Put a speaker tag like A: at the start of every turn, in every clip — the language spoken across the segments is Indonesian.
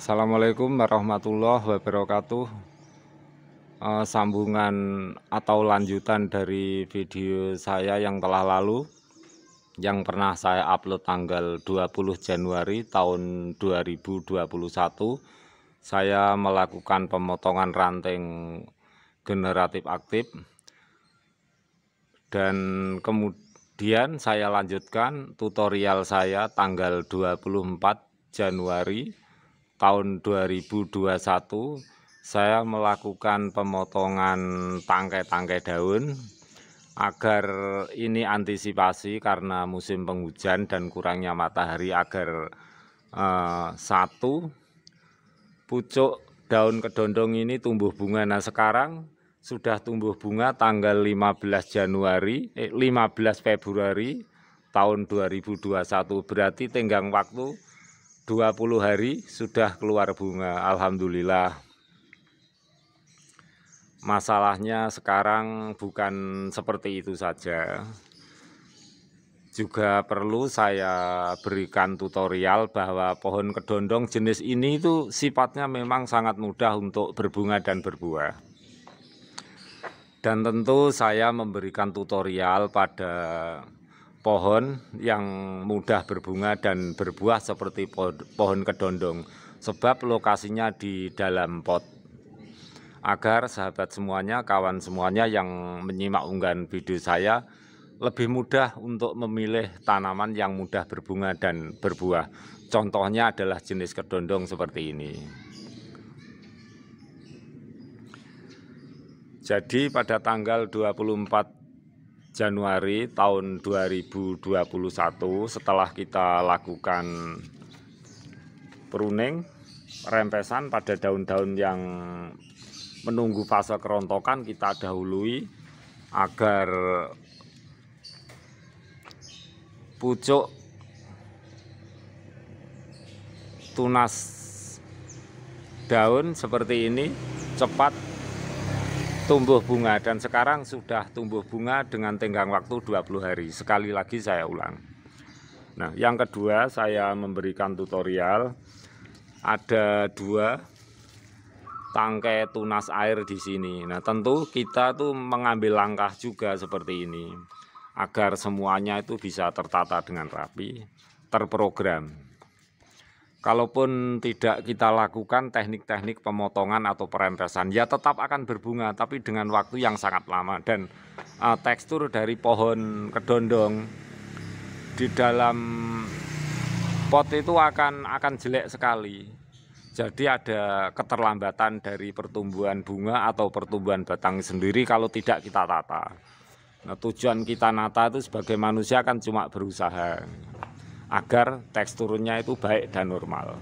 A: Assalamualaikum warahmatullahi wabarakatuh eh, Sambungan atau lanjutan dari video saya yang telah lalu Yang pernah saya upload tanggal 20 Januari tahun 2021 Saya melakukan pemotongan ranting generatif aktif Dan kemudian saya lanjutkan tutorial saya tanggal 24 Januari tahun 2021 saya melakukan pemotongan tangkai-tangkai daun agar ini antisipasi karena musim penghujan dan kurangnya matahari agar eh, satu pucuk daun kedondong ini tumbuh bunga nah sekarang sudah tumbuh bunga tanggal 15 Januari eh, 15 Februari tahun 2021 berarti tenggang waktu 20 hari sudah keluar bunga Alhamdulillah masalahnya sekarang bukan seperti itu saja juga perlu saya berikan tutorial bahwa pohon kedondong jenis ini itu sifatnya memang sangat mudah untuk berbunga dan berbuah dan tentu saya memberikan tutorial pada pohon yang mudah berbunga dan berbuah seperti pohon kedondong sebab lokasinya di dalam pot agar sahabat semuanya, kawan semuanya yang menyimak unggahan video saya lebih mudah untuk memilih tanaman yang mudah berbunga dan berbuah contohnya adalah jenis kedondong seperti ini jadi pada tanggal 24 Januari tahun 2021 setelah kita lakukan pruning rempesan pada daun-daun yang menunggu fase kerontokan kita dahului agar pucuk tunas daun seperti ini cepat tumbuh bunga dan sekarang sudah tumbuh bunga dengan tenggang waktu 20 hari sekali lagi saya ulang nah yang kedua saya memberikan tutorial ada dua tangkai tunas air di sini nah tentu kita tuh mengambil langkah juga seperti ini agar semuanya itu bisa tertata dengan rapi terprogram kalaupun tidak kita lakukan teknik-teknik pemotongan atau perempesan ya tetap akan berbunga tapi dengan waktu yang sangat lama dan uh, tekstur dari pohon kedondong di dalam pot itu akan akan jelek sekali jadi ada keterlambatan dari pertumbuhan bunga atau pertumbuhan batang sendiri kalau tidak kita tata nah, tujuan kita nata itu sebagai manusia kan cuma berusaha agar teksturnya itu baik dan normal.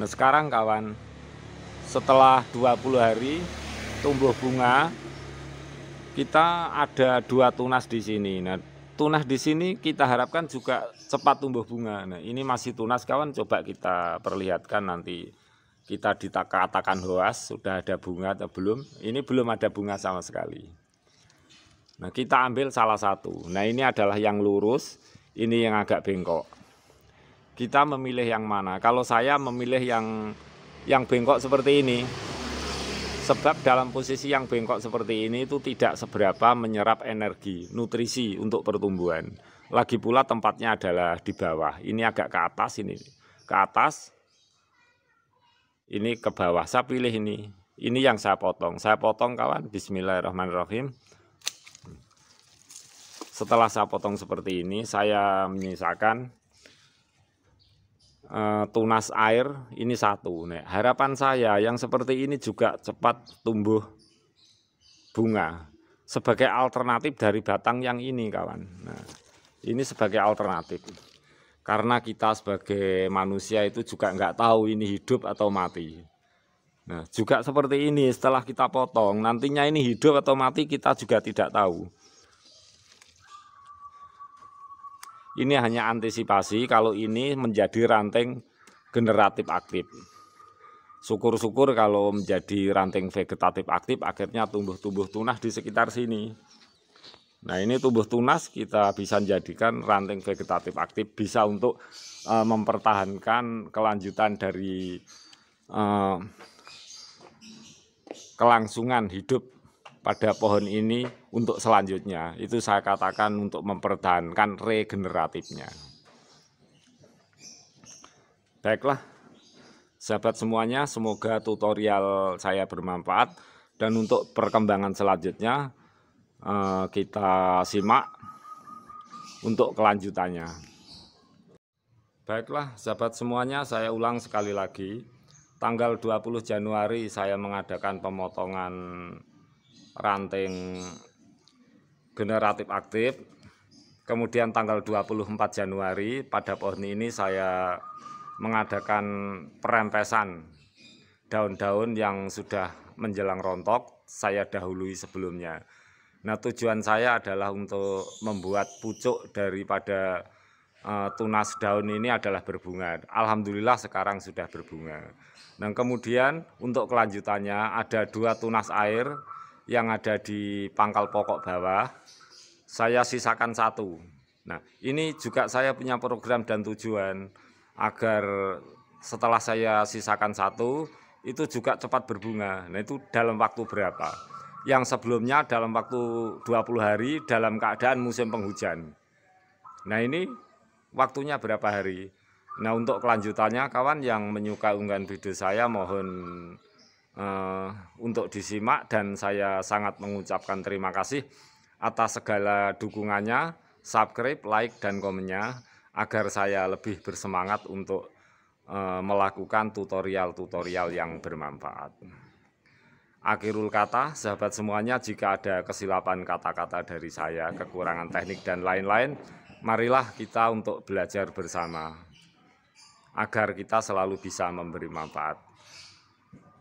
A: Nah sekarang kawan, setelah 20 hari tumbuh bunga, kita ada dua tunas di sini. Nah tunas di sini kita harapkan juga cepat tumbuh bunga. Nah ini masih tunas kawan, coba kita perlihatkan nanti kita dikatakan hoas sudah ada bunga atau belum ini belum ada bunga sama sekali Nah, kita ambil salah satu. Nah, ini adalah yang lurus, ini yang agak bengkok. Kita memilih yang mana? Kalau saya memilih yang yang bengkok seperti ini. Sebab dalam posisi yang bengkok seperti ini itu tidak seberapa menyerap energi, nutrisi untuk pertumbuhan. Lagi pula tempatnya adalah di bawah. Ini agak ke atas ini. Ke atas. Ini ke bawah. Saya pilih ini. Ini yang saya potong. Saya potong kawan. Bismillahirrahmanirrahim setelah saya potong seperti ini saya menyisakan e, tunas air ini satu nek harapan saya yang seperti ini juga cepat tumbuh bunga sebagai alternatif dari batang yang ini kawan nah, ini sebagai alternatif karena kita sebagai manusia itu juga nggak tahu ini hidup atau mati nah juga seperti ini setelah kita potong nantinya ini hidup atau mati kita juga tidak tahu Ini hanya antisipasi kalau ini menjadi ranting generatif aktif. Syukur-syukur kalau menjadi ranting vegetatif aktif akhirnya tumbuh-tumbuh tunas di sekitar sini. Nah ini tumbuh tunas kita bisa jadikan ranting vegetatif aktif bisa untuk uh, mempertahankan kelanjutan dari uh, kelangsungan hidup pada pohon ini untuk selanjutnya. Itu saya katakan untuk mempertahankan regeneratifnya. Baiklah, sahabat semuanya, semoga tutorial saya bermanfaat. Dan untuk perkembangan selanjutnya, eh, kita simak untuk kelanjutannya. Baiklah, sahabat semuanya, saya ulang sekali lagi. Tanggal 20 Januari saya mengadakan pemotongan ranting generatif aktif. Kemudian tanggal 24 Januari pada pohon ini saya mengadakan perempesan daun-daun yang sudah menjelang rontok saya dahului sebelumnya. Nah, tujuan saya adalah untuk membuat pucuk daripada uh, tunas daun ini adalah berbunga. Alhamdulillah sekarang sudah berbunga. Dan nah, kemudian untuk kelanjutannya ada dua tunas air yang ada di pangkal pokok bawah, saya sisakan satu. Nah, ini juga saya punya program dan tujuan agar setelah saya sisakan satu, itu juga cepat berbunga. Nah, itu dalam waktu berapa? Yang sebelumnya dalam waktu 20 hari dalam keadaan musim penghujan. Nah, ini waktunya berapa hari? Nah, untuk kelanjutannya kawan yang menyukai unggahan video saya mohon Eh, untuk disimak dan saya sangat mengucapkan terima kasih atas segala dukungannya, subscribe, like, dan komennya agar saya lebih bersemangat untuk eh, melakukan tutorial-tutorial yang bermanfaat. Akhirul kata, sahabat semuanya, jika ada kesilapan kata-kata dari saya, kekurangan teknik dan lain-lain, marilah kita untuk belajar bersama agar kita selalu bisa memberi manfaat.